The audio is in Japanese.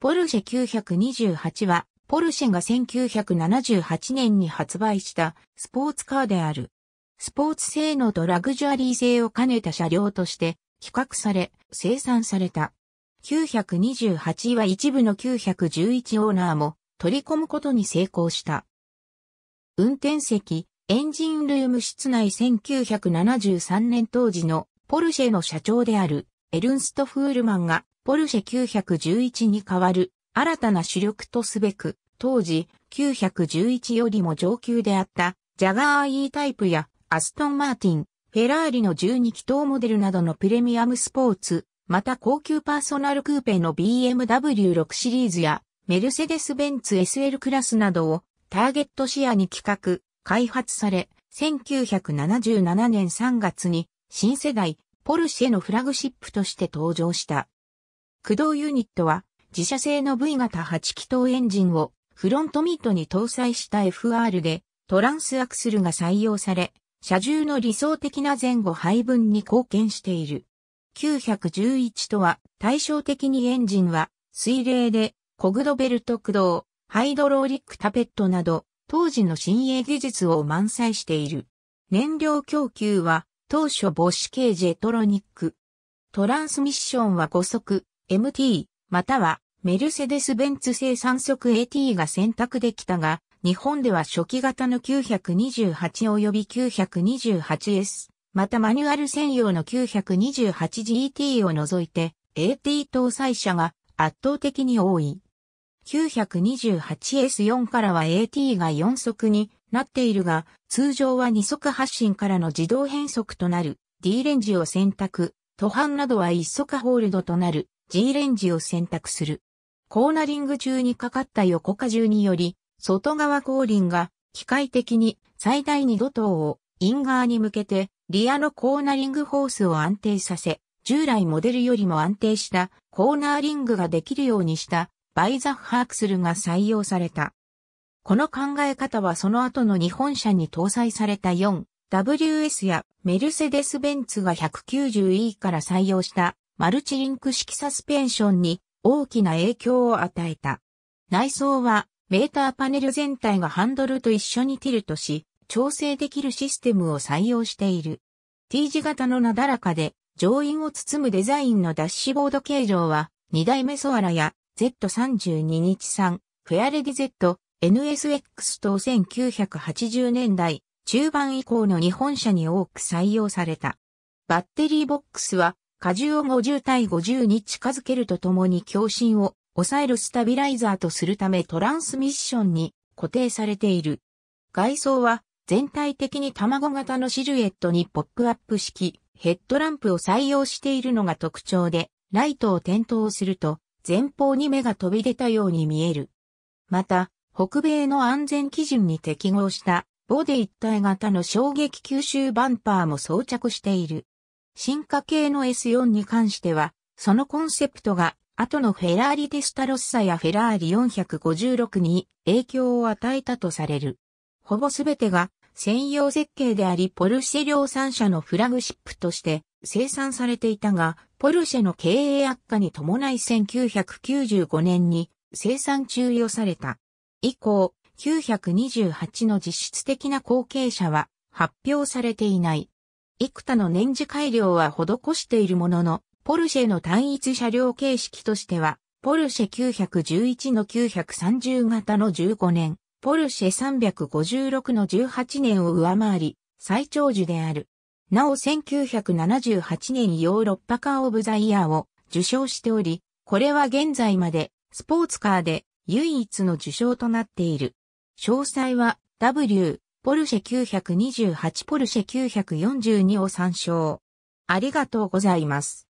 ポルシェ928は、ポルシェが1978年に発売したスポーツカーである。スポーツ性能とラグジュアリー性を兼ねた車両として企画され、生産された。928は一部の911オーナーも取り込むことに成功した。運転席、エンジンルーム室内1973年当時のポルシェの社長であるエルンスト・フールマンがポルシェ911に代わる新たな主力とすべく、当時911よりも上級であったジャガー E タイプやアストン・マーティン、フェラーリの12気筒モデルなどのプレミアムスポーツ、また高級パーソナルクーペの BMW6 シリーズやメルセデス・ベンツ SL クラスなどをターゲット視野に企画、開発され、1977年3月に新世代ポルシェのフラグシップとして登場した。駆動ユニットは自社製の V 型8気筒エンジンをフロントミートに搭載した FR でトランスアクスルが採用され、車重の理想的な前後配分に貢献している。911とは対照的にエンジンは水冷でコグドベルト駆動、ハイドローリックタペットなど当時の新鋭技術を満載している。燃料供給は当初母子系ジェトロニック。トランスミッションは5速、MT、またはメルセデス・ベンツ製3速 AT が選択できたが、日本では初期型の928及び 928S、またマニュアル専用の 928GT を除いて、AT 搭載車が圧倒的に多い。928S4 からは AT が4速に、なっているが、通常は二足発進からの自動変速となる D レンジを選択、途半などは一足ホールドとなる G レンジを選択する。コーナリング中にかかった横荷重により、外側後輪が機械的に最大二度等をイン側に向けてリアのコーナリングホースを安定させ、従来モデルよりも安定したコーナーリングができるようにしたバイザッハークスルが採用された。この考え方はその後の日本車に搭載された 4WS やメルセデス・ベンツが 190E から採用したマルチリンク式サスペンションに大きな影響を与えた。内装はメーターパネル全体がハンドルと一緒にティルトし、調整できるシステムを採用している。T 字型のなだらかで上員を包むデザインのダッシュボード形状は、2代目ソアラや Z32 日産、フェアレディ Z、NSX 等1980年代中盤以降の日本車に多く採用された。バッテリーボックスは荷重を50対50に近づけるとともに強振を抑えるスタビライザーとするためトランスミッションに固定されている。外装は全体的に卵型のシルエットにポップアップ式ヘッドランプを採用しているのが特徴で、ライトを点灯すると前方に目が飛び出たように見える。また、北米の安全基準に適合したボデ一体型の衝撃吸収バンパーも装着している。進化系の S4 に関しては、そのコンセプトが後のフェラーリ・デスタロッサやフェラーリ456に影響を与えたとされる。ほぼすべてが専用設計でありポルシェ量産車のフラグシップとして生産されていたが、ポルシェの経営悪化に伴い1995年に生産中予された。以降、928の実質的な後継者は発表されていない。幾多の年次改良は施しているものの、ポルシェの単一車両形式としては、ポルシェ911の930型の15年、ポルシェ356の18年を上回り、最長寿である。なお1978年ヨーロッパカーオブザイヤーを受賞しており、これは現在までスポーツカーで唯一の受賞となっている。詳細は W、ポルシェ928ポルシェ942を参照。ありがとうございます。